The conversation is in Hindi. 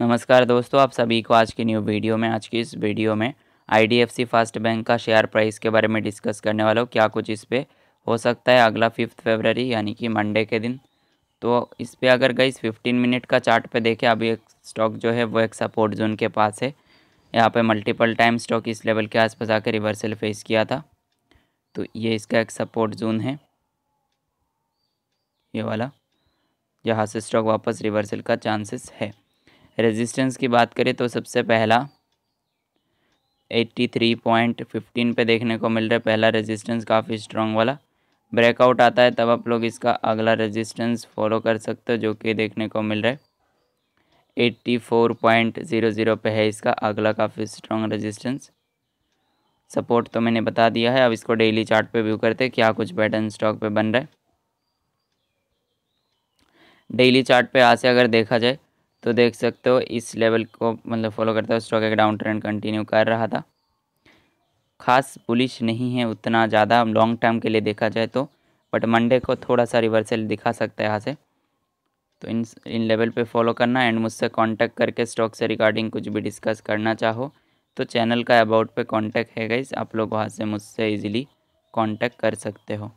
नमस्कार दोस्तों आप सभी को आज की न्यू वीडियो में आज की इस वीडियो में आईडीएफसी फर्स्ट बैंक का शेयर प्राइस के बारे में डिस्कस करने वाला हूँ क्या कुछ इस पर हो सकता है अगला फिफ्थ फेबररी यानी कि मंडे के दिन तो इस पर अगर गई फिफ्टीन मिनट का चार्ट पे देखें अभी एक स्टॉक जो है वो एक सपोर्ट जोन के पास है यहाँ पे मल्टीपल टाइम स्टॉक इस लेवल के आसपास आकर रिवर्सल फेस किया था तो ये इसका एक सपोर्ट जोन है ये वाला यहाँ से स्टॉक वापस रिवर्सल का चांसेस है रेजिस्टेंस की बात करें तो सबसे पहला 83.15 पे देखने को मिल रहा है पहला रेजिस्टेंस काफ़ी स्ट्रॉन्ग वाला ब्रेकआउट आता है तब आप लोग इसका अगला रेजिस्टेंस फॉलो कर सकते हो जो कि देखने को मिल रहा है 84.00 पे है इसका अगला काफ़ी स्ट्रॉन्ग रेजिस्टेंस सपोर्ट तो मैंने बता दिया है अब इसको डेली चार्ट पे व्यू करते क्या कुछ पैटर्न स्टॉक पे बन रहा है डेली चार्ट पे यहाँ से अगर देखा जाए तो देख सकते हो इस लेवल को मतलब फॉलो करता हुआ स्टॉक एक डाउन ट्रेंड कंटिन्यू कर रहा था खास पुलिश नहीं है उतना ज़्यादा लॉन्ग टर्म के लिए देखा जाए तो बट मंडे को थोड़ा सा रिवर्सल दिखा सकता है यहाँ से तो इन इन लेवल पे फॉलो करना एंड मुझसे कांटेक्ट करके स्टॉक से रिगार्डिंग कुछ भी डिस्कस करना चाहो तो चैनल का अबाउट पे कांटेक्ट है गाइज आप लोग वहाँ से मुझसे इजीली कांटेक्ट कर सकते हो